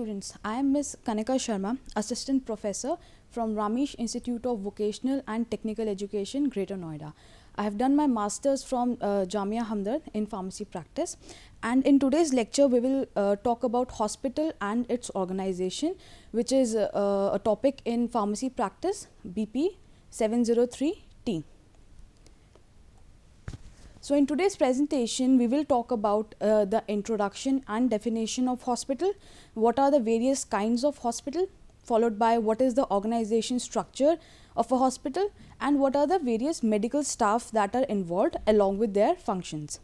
students, I am Ms. Kanika Sharma, Assistant Professor from Ramesh Institute of Vocational and Technical Education, Greater Noida. I have done my masters from uh, Jamia Hamdard in pharmacy practice and in today's lecture we will uh, talk about hospital and its organization which is uh, a topic in pharmacy practice BP 703T. So in today's presentation, we will talk about uh, the introduction and definition of hospital, what are the various kinds of hospital, followed by what is the organization structure of a hospital and what are the various medical staff that are involved along with their functions.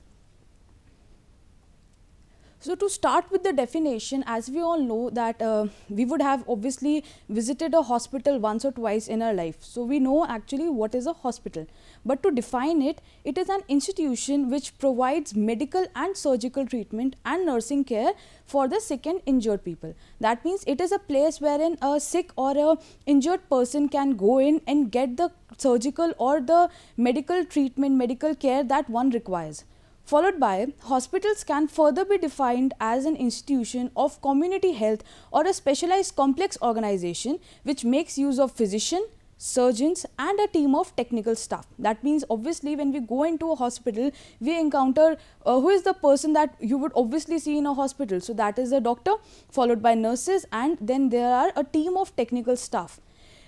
So to start with the definition, as we all know that uh, we would have obviously visited a hospital once or twice in our life. So we know actually what is a hospital. But to define it, it is an institution which provides medical and surgical treatment and nursing care for the sick and injured people. That means it is a place wherein a sick or a injured person can go in and get the surgical or the medical treatment, medical care that one requires. Followed by, hospitals can further be defined as an institution of community health or a specialized complex organization which makes use of physician, surgeons and a team of technical staff that means obviously when we go into a hospital we encounter uh, who is the person that you would obviously see in a hospital so that is a doctor followed by nurses and then there are a team of technical staff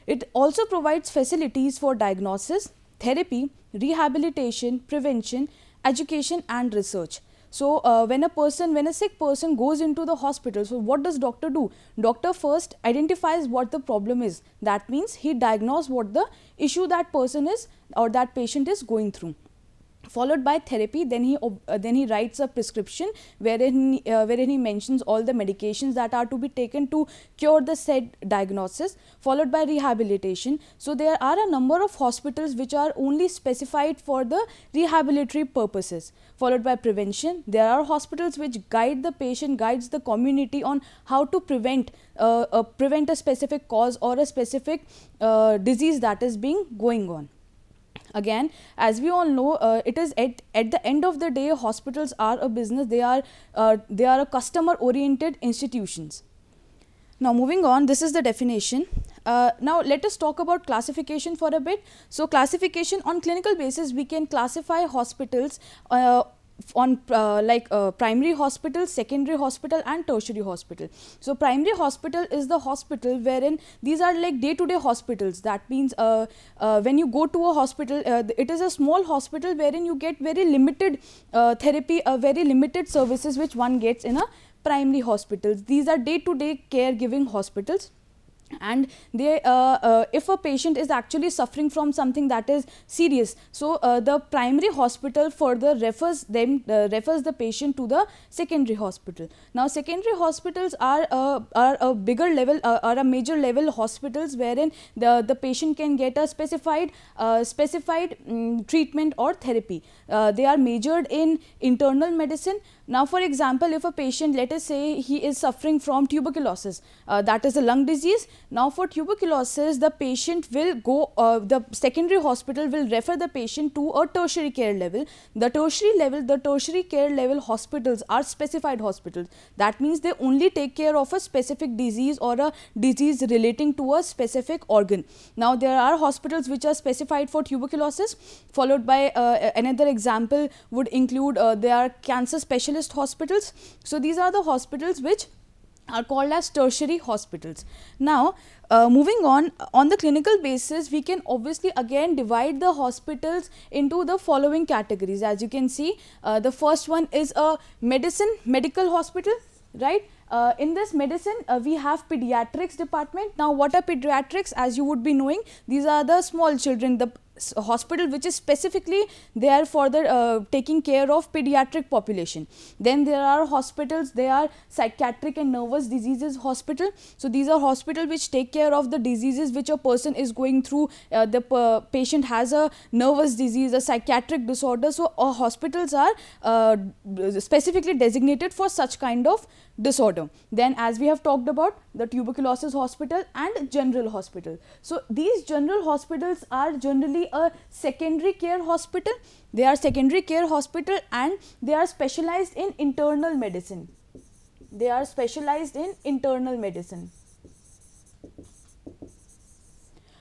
it also provides facilities for diagnosis therapy rehabilitation prevention education and research so uh, when a person when a sick person goes into the hospital so what does doctor do doctor first identifies what the problem is that means he diagnoses what the issue that person is or that patient is going through followed by therapy then he uh, then he writes a prescription wherein uh, wherein he mentions all the medications that are to be taken to cure the said diagnosis followed by rehabilitation so there are a number of hospitals which are only specified for the rehabilitatory purposes followed by prevention there are hospitals which guide the patient guides the community on how to prevent uh, uh prevent a specific cause or a specific uh, disease that is being going on again as we all know uh, it is at at the end of the day hospitals are a business they are uh, they are a customer oriented institutions now moving on this is the definition uh, now let us talk about classification for a bit so classification on clinical basis we can classify hospitals uh, on uh, like uh, primary hospital, secondary hospital and tertiary hospital. So primary hospital is the hospital wherein these are like day to day hospitals. That means uh, uh, when you go to a hospital, uh, it is a small hospital wherein you get very limited uh, therapy, very limited services which one gets in a primary hospitals. These are day to day care giving hospitals and they uh, uh, if a patient is actually suffering from something that is serious so uh, the primary hospital further refers them uh, refers the patient to the secondary hospital now secondary hospitals are uh, are a bigger level uh, are a major level hospitals wherein the the patient can get a specified specified um, treatment or therapy they are majored in internal medicine now, for example, if a patient, let us say he is suffering from tuberculosis, uh, that is a lung disease. Now, for tuberculosis, the patient will go, uh, the secondary hospital will refer the patient to a tertiary care level. The tertiary level, the tertiary care level hospitals are specified hospitals. That means they only take care of a specific disease or a disease relating to a specific organ. Now, there are hospitals which are specified for tuberculosis, followed by uh, another example would include uh, there are cancer specialists specialist hospitals. So, these are the hospitals which are called as tertiary hospitals. Now, uh, moving on, on the clinical basis, we can obviously again divide the hospitals into the following categories. As you can see, uh, the first one is a medicine, medical hospital, right? Uh, in this medicine, uh, we have pediatrics department. Now, what are pediatrics? As you would be knowing, these are the small children, the hospital which is specifically there for the uh, taking care of pediatric population. Then there are hospitals, there are psychiatric and nervous diseases hospital. So these are hospital which take care of the diseases which a person is going through. Uh, the patient has a nervous disease, a psychiatric disorder. So uh, hospitals are uh, specifically designated for such kind of disorder. Then as we have talked about the tuberculosis hospital and general hospital. So these general hospitals are generally a secondary care hospital. They are secondary care hospital and they are specialized in internal medicine. They are specialized in internal medicine.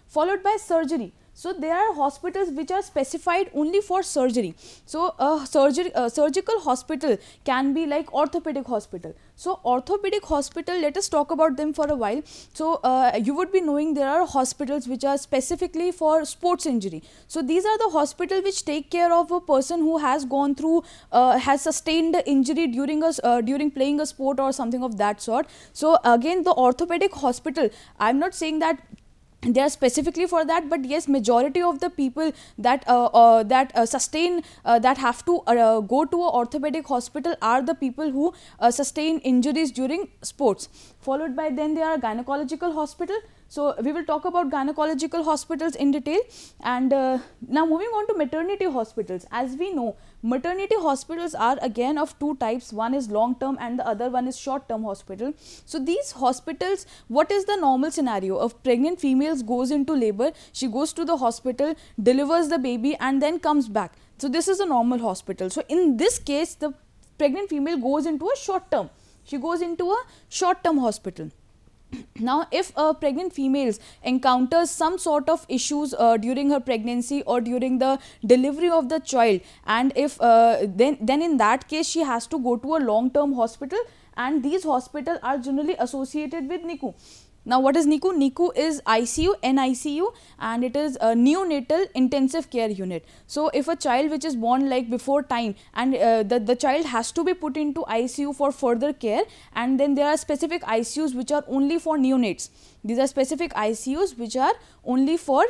Followed by surgery. So, there are hospitals which are specified only for surgery. So, a, surgery, a surgical hospital can be like orthopedic hospital. So, orthopedic hospital, let us talk about them for a while. So, uh, you would be knowing there are hospitals which are specifically for sports injury. So, these are the hospital which take care of a person who has gone through, uh, has sustained injury during a, uh, during playing a sport or something of that sort. So, again the orthopedic hospital, I am not saying that they are specifically for that but yes majority of the people that uh, uh, that uh, sustain uh, that have to uh, go to a orthopedic hospital are the people who uh, sustain injuries during sports followed by then they are gynecological hospital so we will talk about gynecological hospitals in detail and now moving on to maternity hospitals as we know maternity hospitals are again of two types one is long term and the other one is short term hospital so these hospitals what is the normal scenario of pregnant females goes into labor she goes to the hospital delivers the baby and then comes back so this is a normal hospital so in this case the pregnant female goes into a short term she goes into a short term hospital now if a pregnant female encounters some sort of issues uh, during her pregnancy or during the delivery of the child and if uh, then then in that case she has to go to a long term hospital and these hospitals are generally associated with nicu now what is NICU? NICU is ICU, NICU and it is a neonatal intensive care unit. So if a child which is born like before time and uh, the, the child has to be put into ICU for further care and then there are specific ICUs which are only for neonates. These are specific ICUs which are only for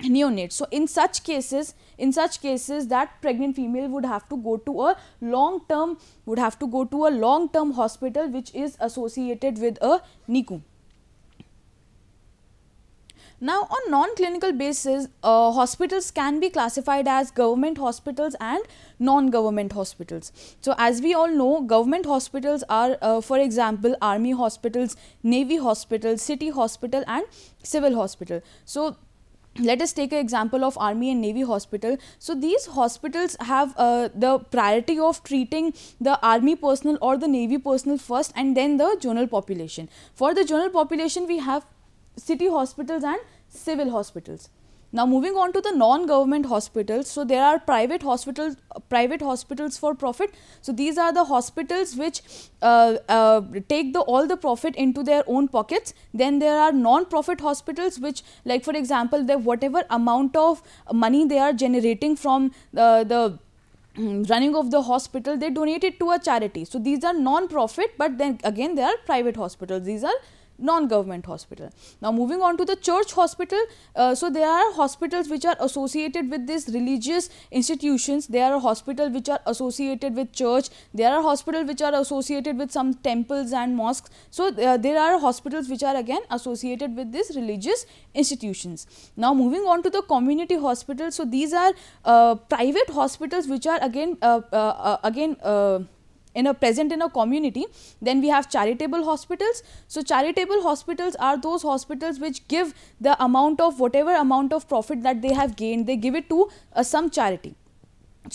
neonates. So in such cases, in such cases that pregnant female would have to go to a long term, would have to go to a long term hospital which is associated with a NICU. Now on non-clinical basis, uh, hospitals can be classified as government hospitals and non-government hospitals. So as we all know, government hospitals are uh, for example army hospitals, navy hospitals, city hospital and civil hospital. So let us take an example of army and navy hospital so these hospitals have uh, the priority of treating the army personnel or the navy personnel first and then the general population for the general population we have city hospitals and civil hospitals. Now moving on to the non-government hospitals. So there are private hospitals, private hospitals for profit. So these are the hospitals which uh, uh, take the all the profit into their own pockets. Then there are non-profit hospitals which, like for example, the whatever amount of money they are generating from the, the mm, running of the hospital, they donate it to a charity. So these are non-profit, but then again they are private hospitals. These are non-government hospital. Now moving on to the church hospital, uh, so there are hospitals which are associated with these religious institutions, there are hospitals which are associated with church, there are hospitals which are associated with some temples and mosques. So uh, there are hospitals which are again associated with these religious institutions. Now moving on to the community hospitals, so these are uh, private hospitals which are again uh, uh, uh, again in a present in a community then we have charitable hospitals so charitable hospitals are those hospitals which give the amount of whatever amount of profit that they have gained they give it to uh, some charity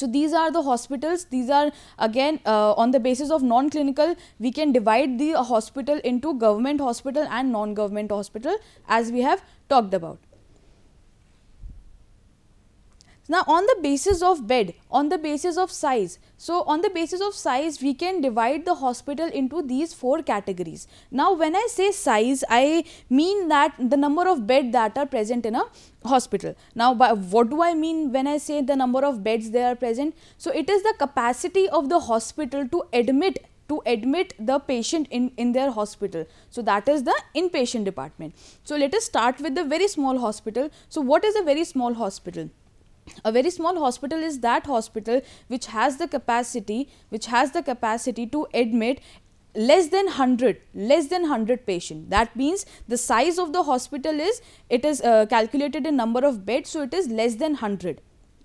so these are the hospitals these are again uh, on the basis of non clinical we can divide the hospital into government hospital and non government hospital as we have talked about now on the basis of bed, on the basis of size. So on the basis of size, we can divide the hospital into these four categories. Now when I say size, I mean that the number of bed that are present in a hospital. Now by, what do I mean when I say the number of beds they are present? So it is the capacity of the hospital to admit to admit the patient in, in their hospital. So, that is the inpatient department. So, let us start with the very small hospital. So, what is a very small hospital? a very small hospital is that hospital which has the capacity which has the capacity to admit less than 100 less than 100 patient that means the size of the hospital is it is uh, calculated in number of beds so it is less than 100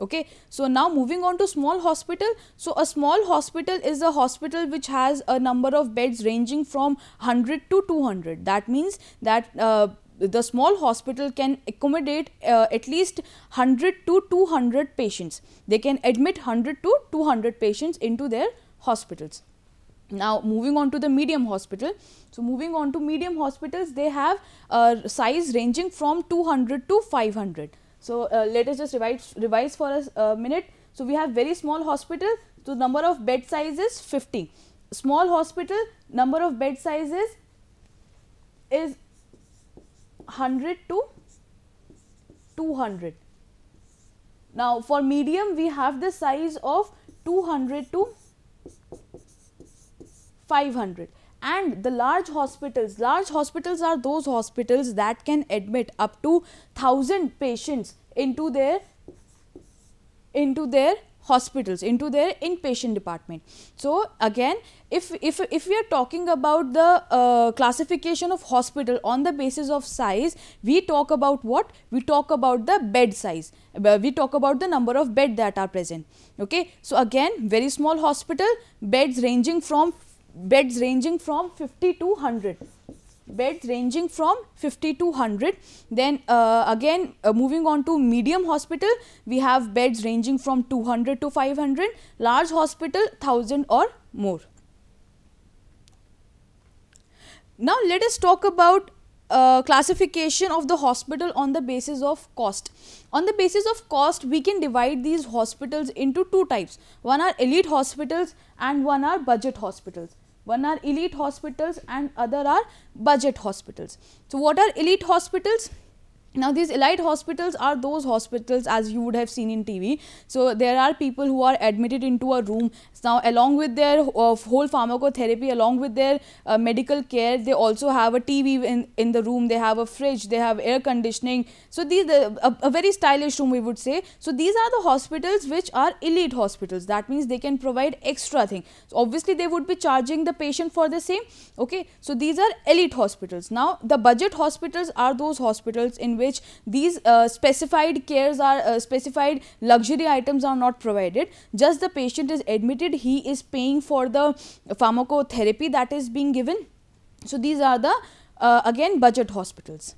okay so now moving on to small hospital so a small hospital is a hospital which has a number of beds ranging from 100 to 200 that means that uh, the small hospital can accommodate uh, at least 100 to 200 patients. They can admit 100 to 200 patients into their hospitals. Now, moving on to the medium hospital. So, moving on to medium hospitals, they have uh, size ranging from 200 to 500. So, uh, let us just revise, revise for a uh, minute. So, we have very small hospital. So, number of bed size is 50. Small hospital, number of bed sizes is 100 to 200. Now, for medium we have the size of 200 to 500 and the large hospitals, large hospitals are those hospitals that can admit up to 1000 patients into their into their hospitals, into their inpatient department. So again, if, if, if we are talking about the uh, classification of hospital on the basis of size, we talk about what? We talk about the bed size. Uh, we talk about the number of bed that are present. Okay. So again, very small hospital, beds ranging from beds ranging from 50 to 100 beds ranging from 50 to 100. Then uh, again uh, moving on to medium hospital, we have beds ranging from 200 to 500, large hospital 1000 or more. Now let us talk about uh, classification of the hospital on the basis of cost. On the basis of cost, we can divide these hospitals into two types. One are elite hospitals and one are budget hospitals. One are elite hospitals and other are budget hospitals. So, what are elite hospitals? Now, these elite hospitals are those hospitals as you would have seen in TV. So, there are people who are admitted into a room. Now, along with their uh, whole pharmacotherapy, along with their uh, medical care, they also have a TV in, in the room, they have a fridge, they have air conditioning. So, these the, a, a very stylish room we would say. So, these are the hospitals which are elite hospitals. That means they can provide extra thing. So, obviously, they would be charging the patient for the same. Okay. So, these are elite hospitals. Now, the budget hospitals are those hospitals in which these uh, specified cares are uh, specified luxury items are not provided just the patient is admitted he is paying for the pharmacotherapy that is being given so these are the uh, again budget hospitals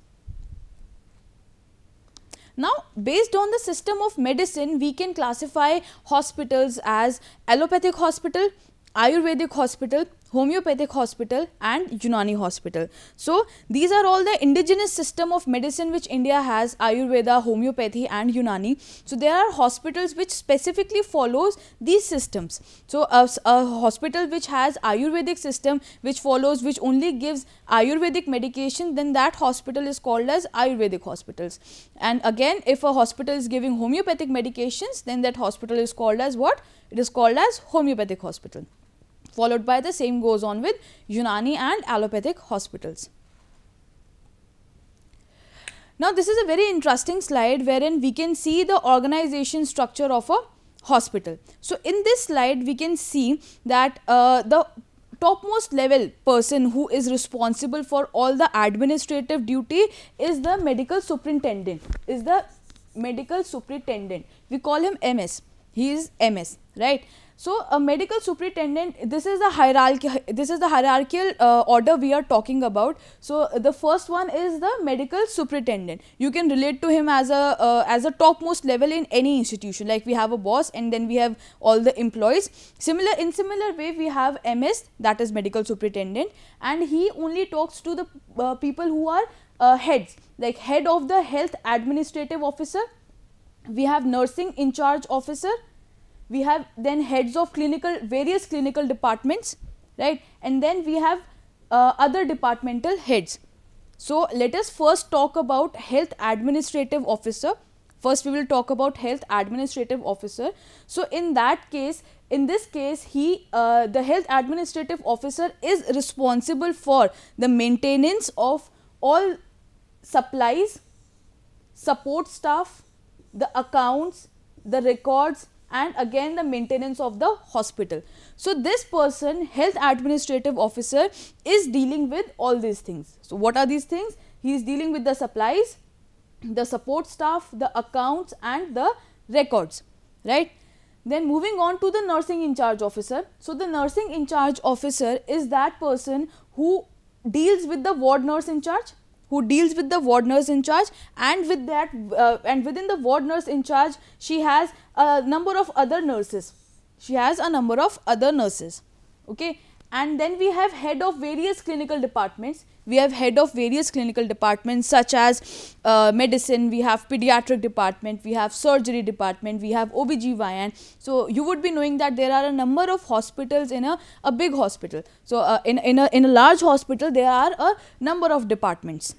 now, based on the system of medicine, we can classify hospitals as allopathic hospital, Ayurvedic hospital, homeopathic hospital and Yunani hospital. So these are all the indigenous system of medicine which India has Ayurveda, homeopathy and Yunani. So there are hospitals which specifically follows these systems. So a, a hospital which has Ayurvedic system which follows which only gives Ayurvedic medication then that hospital is called as Ayurvedic hospitals. And again if a hospital is giving homeopathic medications then that hospital is called as what? It is called as homeopathic hospital followed by the same goes on with Unani and allopathic hospitals. Now, this is a very interesting slide wherein we can see the organization structure of a hospital. So, in this slide we can see that uh, the topmost level person who is responsible for all the administrative duty is the medical superintendent, is the medical superintendent. We call him MS. He is MS, right? So a medical superintendent, this is the hierarchy, this is the hierarchical uh, order we are talking about. So the first one is the medical superintendent. You can relate to him as a uh, as a topmost level in any institution. Like we have a boss, and then we have all the employees. Similar in similar way, we have MS, that is medical superintendent, and he only talks to the uh, people who are uh, heads, like head of the health administrative officer. We have nursing in charge officer we have then heads of clinical various clinical departments right and then we have uh, other departmental heads. So, let us first talk about health administrative officer. First we will talk about health administrative officer. So, in that case in this case he uh, the health administrative officer is responsible for the maintenance of all supplies, support staff, the accounts, the records and again the maintenance of the hospital. So, this person health administrative officer is dealing with all these things. So, what are these things? He is dealing with the supplies, the support staff, the accounts and the records, right. Then moving on to the nursing in charge officer. So, the nursing in charge officer is that person who deals with the ward nurse in charge, who deals with the ward nurse in charge and with that uh, and within the ward nurse in charge she has a number of other nurses she has a number of other nurses okay and then we have head of various clinical departments we have head of various clinical departments such as uh, medicine we have pediatric department we have surgery department we have obgyn so you would be knowing that there are a number of hospitals in a, a big hospital so uh, in in a in a large hospital there are a number of departments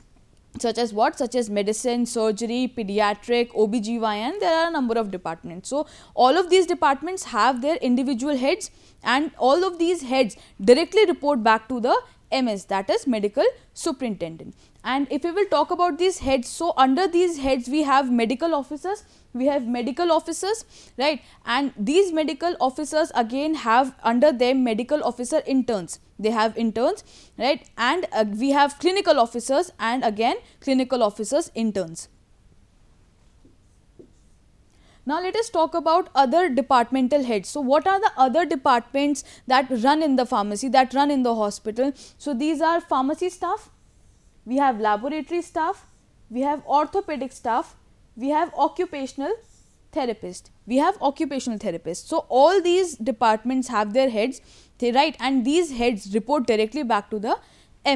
such as what such as medicine surgery pediatric obgyn there are a number of departments so all of these departments have their individual heads and all of these heads directly report back to the ms that is medical superintendent and if we will talk about these heads so under these heads we have medical officers we have medical officers right and these medical officers again have under them medical officer interns they have interns right and uh, we have clinical officers and again clinical officers interns. Now let us talk about other departmental heads. So what are the other departments that run in the pharmacy, that run in the hospital? So these are pharmacy staff, we have laboratory staff, we have orthopedic staff, we have occupational therapist, we have occupational therapist. So all these departments have their heads they right and these heads report directly back to the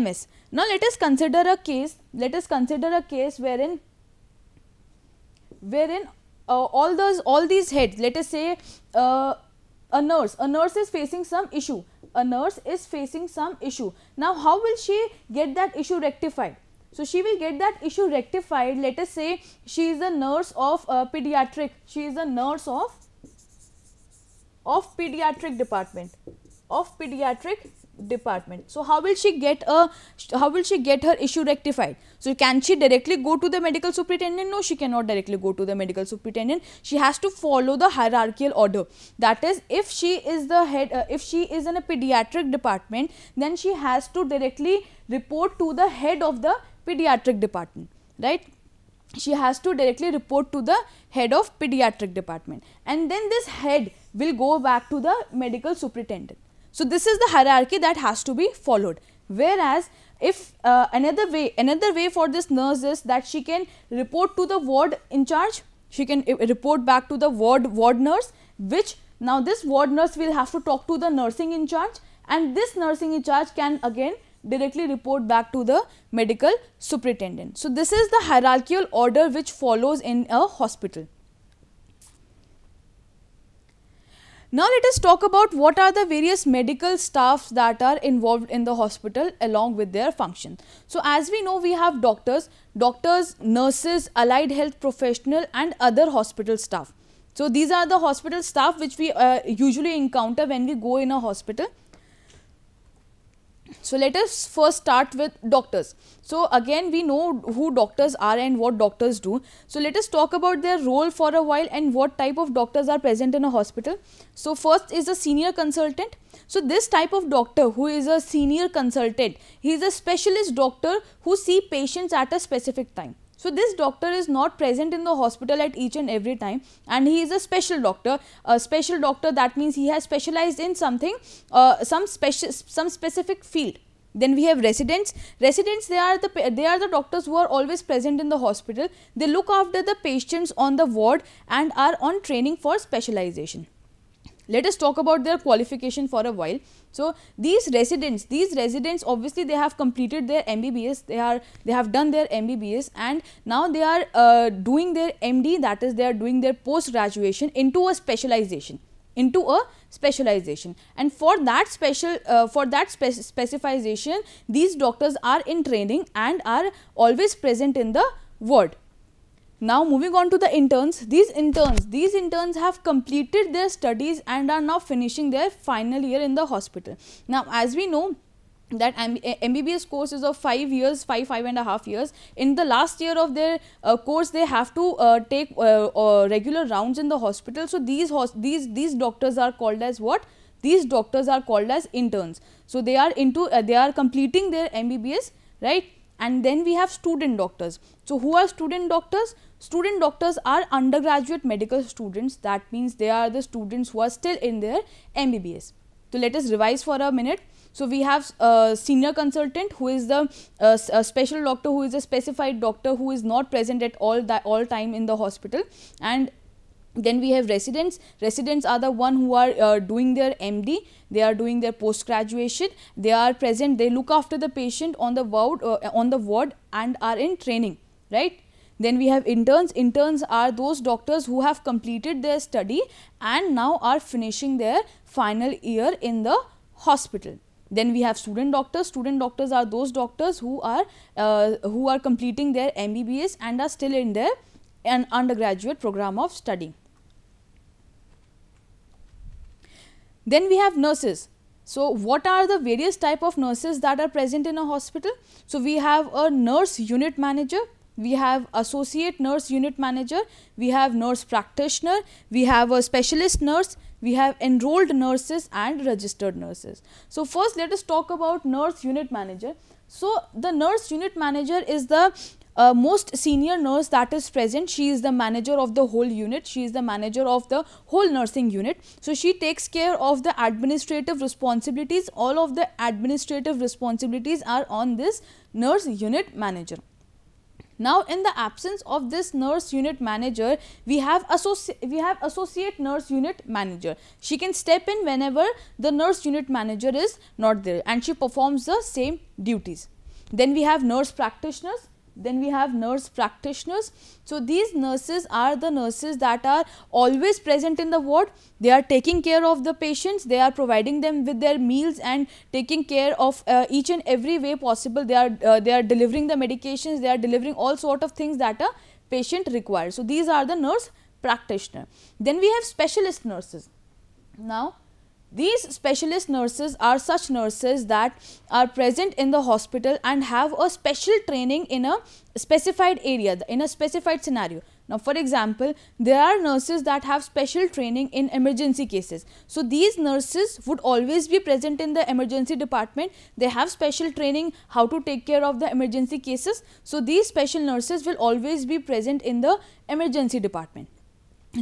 MS. Now let us consider a case, let us consider a case wherein wherein uh, all those all these heads let us say uh, a nurse a nurse is facing some issue a nurse is facing some issue now how will she get that issue rectified so she will get that issue rectified let us say she is a nurse of uh, pediatric she is a nurse of of pediatric department of pediatric department. So how will she get a how will she get her issue rectified? So can she directly go to the medical superintendent? No, she cannot directly go to the medical superintendent. She has to follow the hierarchical order. That is, if she is the head, uh, if she is in a pediatric department, then she has to directly report to the head of the pediatric department, right? She has to directly report to the head of pediatric department and then this head will go back to the medical superintendent so, this is the hierarchy that has to be followed. Whereas, if uh, another way, another way for this nurse is that she can report to the ward in charge, she can uh, report back to the ward, ward nurse, which now this ward nurse will have to talk to the nursing in charge and this nursing in charge can again directly report back to the medical superintendent. So, this is the hierarchical order which follows in a hospital. Now let us talk about what are the various medical staffs that are involved in the hospital along with their function. So as we know we have doctors, doctors, nurses, allied health professional and other hospital staff. So these are the hospital staff which we uh, usually encounter when we go in a hospital. So, let us first start with doctors. So, again we know who doctors are and what doctors do. So, let us talk about their role for a while and what type of doctors are present in a hospital. So, first is a senior consultant. So, this type of doctor who is a senior consultant, he is a specialist doctor who see patients at a specific time. So this doctor is not present in the hospital at each and every time and he is a special doctor. A special doctor that means he has specialized in something, uh, some special, some specific field. Then we have residents. Residents, they are the they are the doctors who are always present in the hospital. They look after the patients on the ward and are on training for specialization. Let us talk about their qualification for a while. So these residents, these residents obviously they have completed their MBBS, they are they have done their MBBS and now they are uh, doing their MD that is they are doing their post graduation into a specialization into a specialization and for that special uh, for that spe specialization these doctors are in training and are always present in the ward now moving on to the interns, these interns, these interns have completed their studies and are now finishing their final year in the hospital. Now as we know, that MBBS course is of 5 years, 5, 5 and a half years. In the last year of their uh, course, they have to uh, take uh, uh regular rounds in the hospital. So, these, these, these doctors are called as what? These doctors are called as interns. So, they are into, uh, they are completing their MBBS, right? and then we have student doctors. So, who are student doctors? Student doctors are undergraduate medical students that means they are the students who are still in their MBBS. So, let us revise for a minute. So, we have a senior consultant who is the uh, special doctor who is a specified doctor who is not present at all all time in the hospital and then we have residents residents are the one who are uh, doing their md they are doing their post graduation they are present they look after the patient on the ward uh, on the ward and are in training right then we have interns interns are those doctors who have completed their study and now are finishing their final year in the hospital then we have student doctors student doctors are those doctors who are uh, who are completing their mbbs and are still in their an undergraduate program of study Then we have nurses. So, what are the various type of nurses that are present in a hospital? So, we have a nurse unit manager, we have associate nurse unit manager, we have nurse practitioner, we have a specialist nurse, we have enrolled nurses and registered nurses. So, first let us talk about nurse unit manager. So, the nurse unit manager is the uh, most senior nurse that is present she is the manager of the whole unit she is the manager of the whole nursing unit so she takes care of the administrative responsibilities all of the administrative responsibilities are on this nurse unit manager now in the absence of this nurse unit manager we have associate we have associate nurse unit manager she can step in whenever the nurse unit manager is not there and she performs the same duties then we have nurse practitioners then we have nurse practitioners. So, these nurses are the nurses that are always present in the ward. They are taking care of the patients. They are providing them with their meals and taking care of uh, each and every way possible. They are, uh, they are delivering the medications. They are delivering all sort of things that a patient requires. So, these are the nurse practitioner. Then we have specialist nurses. Now, these specialist nurses are such nurses that are present in the hospital and have a special training in a specified area, in a specified scenario. Now, for example, there are nurses that have special training in emergency cases. So, these nurses would always be present in the emergency department. They have special training how to take care of the emergency cases. So, these special nurses will always be present in the emergency department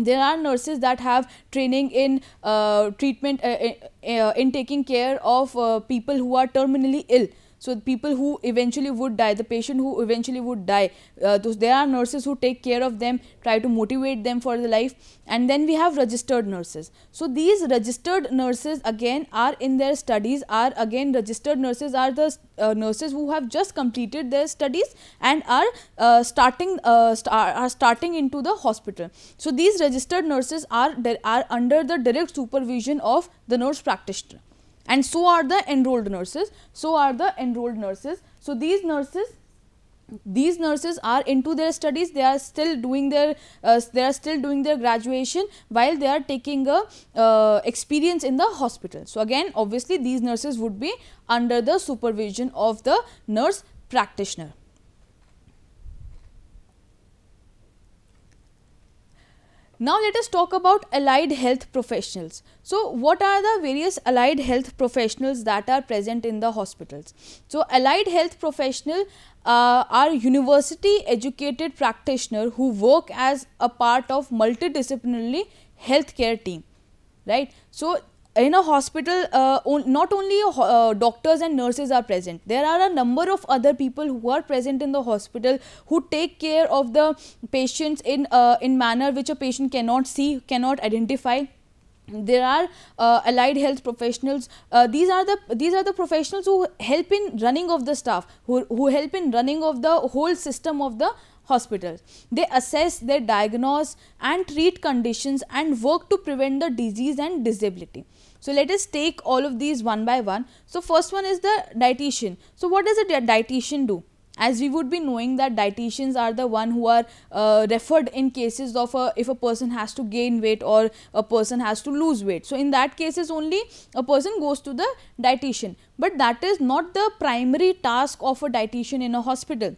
there are nurses that have training in uh, treatment uh, in, uh, in taking care of uh, people who are terminally ill so people who eventually would die, the patient who eventually would die, uh, those, there are nurses who take care of them, try to motivate them for the life and then we have registered nurses. So these registered nurses again are in their studies are again registered nurses are the uh, nurses who have just completed their studies and are uh, starting uh, are starting into the hospital. So these registered nurses are, are under the direct supervision of the nurse practitioner and so are the enrolled nurses so are the enrolled nurses so these nurses these nurses are into their studies they are still doing their uh, they are still doing their graduation while they are taking a uh, experience in the hospital so again obviously these nurses would be under the supervision of the nurse practitioner Now let us talk about allied health professionals. So what are the various allied health professionals that are present in the hospitals? So allied health professional uh, are university educated practitioner who work as a part of multidisciplinary healthcare team, right? So in a hospital, uh, on, not only uh, uh, doctors and nurses are present, there are a number of other people who are present in the hospital who take care of the patients in, uh, in manner which a patient cannot see, cannot identify there are uh, allied health professionals uh, these are the these are the professionals who help in running of the staff who, who help in running of the whole system of the hospitals they assess they diagnose and treat conditions and work to prevent the disease and disability so let us take all of these one by one. So first one is the dietitian. So what does a dietitian do? As we would be knowing that dietitians are the one who are uh, referred in cases of a, if a person has to gain weight or a person has to lose weight. So in that cases only a person goes to the dietitian. But that is not the primary task of a dietitian in a hospital.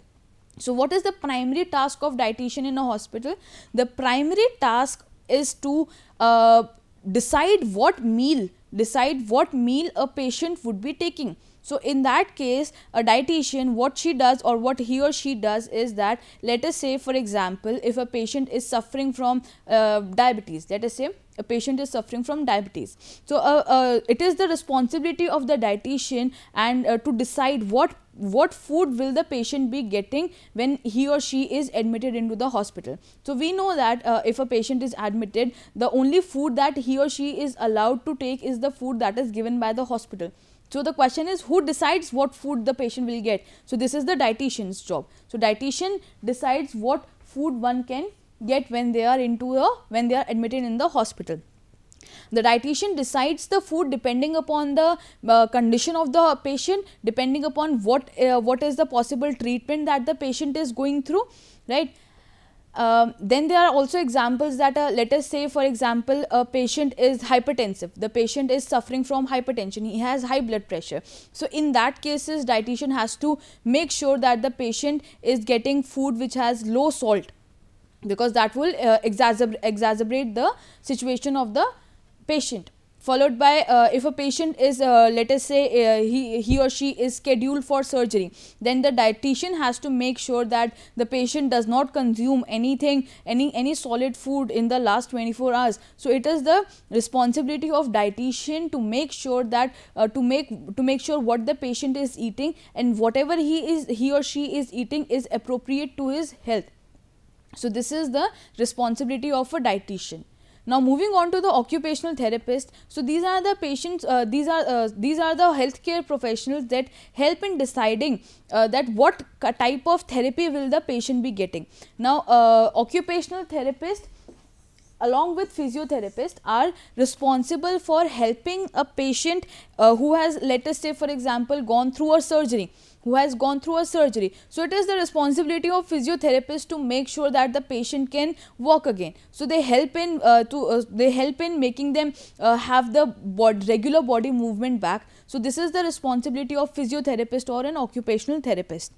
So what is the primary task of dietitian in a hospital? The primary task is to uh, decide what meal decide what meal a patient would be taking so in that case a dietitian what she does or what he or she does is that let us say for example if a patient is suffering from uh, diabetes let us say a patient is suffering from diabetes so uh, uh, it is the responsibility of the dietitian and uh, to decide what what food will the patient be getting when he or she is admitted into the hospital. So we know that uh, if a patient is admitted, the only food that he or she is allowed to take is the food that is given by the hospital. So the question is who decides what food the patient will get. So this is the dietitian's job. So dietitian decides what food one can get when they are into a when they are admitted in the hospital. The dietitian decides the food depending upon the uh, condition of the patient, depending upon what uh, what is the possible treatment that the patient is going through, right. Uh, then there are also examples that uh, let us say for example a patient is hypertensive the patient is suffering from hypertension he has high blood pressure so in that cases dietitian has to make sure that the patient is getting food which has low salt because that will uh, exacerbate the situation of the patient followed by uh, if a patient is uh, let us say uh, he, he or she is scheduled for surgery then the dietitian has to make sure that the patient does not consume anything any any solid food in the last 24 hours so it is the responsibility of dietitian to make sure that uh, to make to make sure what the patient is eating and whatever he is he or she is eating is appropriate to his health so this is the responsibility of a dietitian now moving on to the occupational therapist. So these are the patients, uh, these are uh, these are the healthcare professionals that help in deciding uh, that what type of therapy will the patient be getting. Now uh, occupational therapist along with physiotherapists are responsible for helping a patient uh, who has let us say for example gone through a surgery who has gone through a surgery. So it is the responsibility of physiotherapists to make sure that the patient can walk again. So they help in uh, to uh, they help in making them uh, have the bod regular body movement back. So this is the responsibility of physiotherapist or an occupational therapist.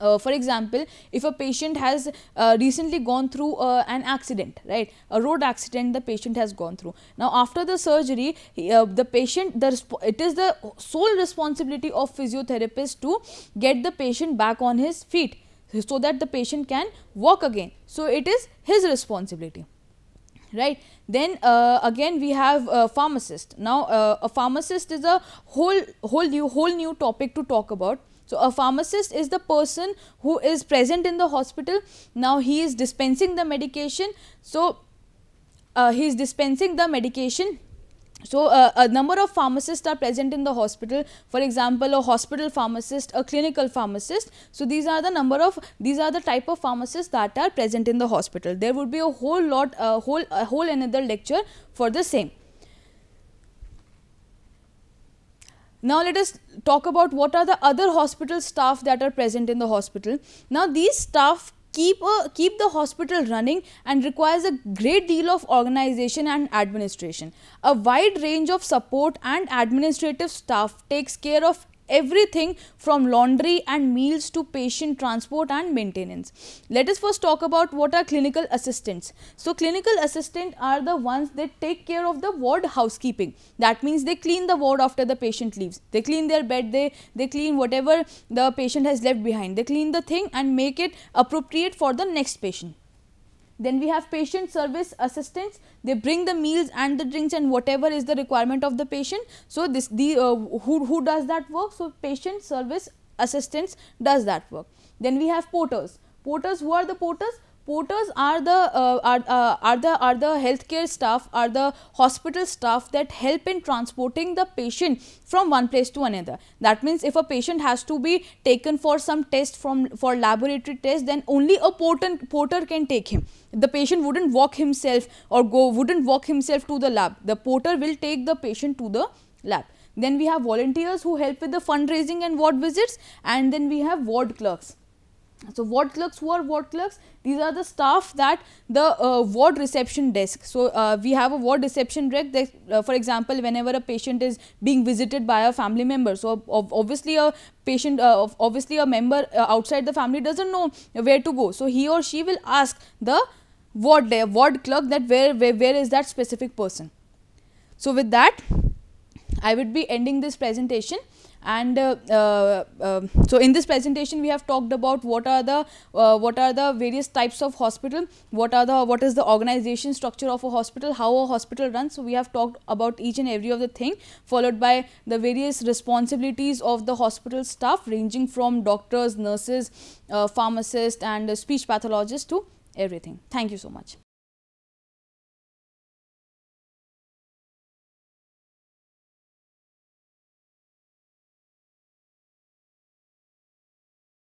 Uh, for example, if a patient has uh, recently gone through uh, an accident, right, a road accident the patient has gone through. Now, after the surgery, he, uh, the patient, the it is the sole responsibility of physiotherapist to get the patient back on his feet so that the patient can walk again. So, it is his responsibility right then uh, again we have a pharmacist now uh, a pharmacist is a whole whole new whole new topic to talk about so, a pharmacist is the person who is present in the hospital. Now, he is dispensing the medication. So, uh, he is dispensing the medication so uh, a number of pharmacists are present in the hospital. For example, a hospital pharmacist, a clinical pharmacist. So these are the number of these are the type of pharmacists that are present in the hospital. There would be a whole lot, a whole a whole another lecture for the same. Now let us talk about what are the other hospital staff that are present in the hospital. Now these staff keep a, keep the hospital running and requires a great deal of organization and administration. A wide range of support and administrative staff takes care of everything from laundry and meals to patient transport and maintenance. Let us first talk about what are clinical assistants. So clinical assistants are the ones that take care of the ward housekeeping. That means they clean the ward after the patient leaves. They clean their bed, they, they clean whatever the patient has left behind. They clean the thing and make it appropriate for the next patient. Then we have patient service assistants. They bring the meals and the drinks and whatever is the requirement of the patient. So this the uh, who who does that work? So patient service assistants does that work. Then we have porters. Porters who are the porters? porters are the uh, are, uh, are the are the healthcare staff are the hospital staff that help in transporting the patient from one place to another that means if a patient has to be taken for some test from for laboratory test then only a porter, porter can take him the patient wouldn't walk himself or go wouldn't walk himself to the lab the porter will take the patient to the lab then we have volunteers who help with the fundraising and ward visits and then we have ward clerks so, ward clerks, who are ward clerks? These are the staff that the uh, ward reception desk. So, uh, we have a ward reception desk, that, uh, for example, whenever a patient is being visited by a family member. So, obviously a patient, uh, obviously a member uh, outside the family does not know where to go. So, he or she will ask the ward, uh, ward clerk that where, where, where is that specific person. So, with that, I would be ending this presentation and uh, uh, um, so in this presentation we have talked about what are the uh, what are the various types of hospital what are the what is the organization structure of a hospital how a hospital runs so we have talked about each and every of the thing followed by the various responsibilities of the hospital staff ranging from doctors nurses pharmacists and speech pathologists to everything thank you so much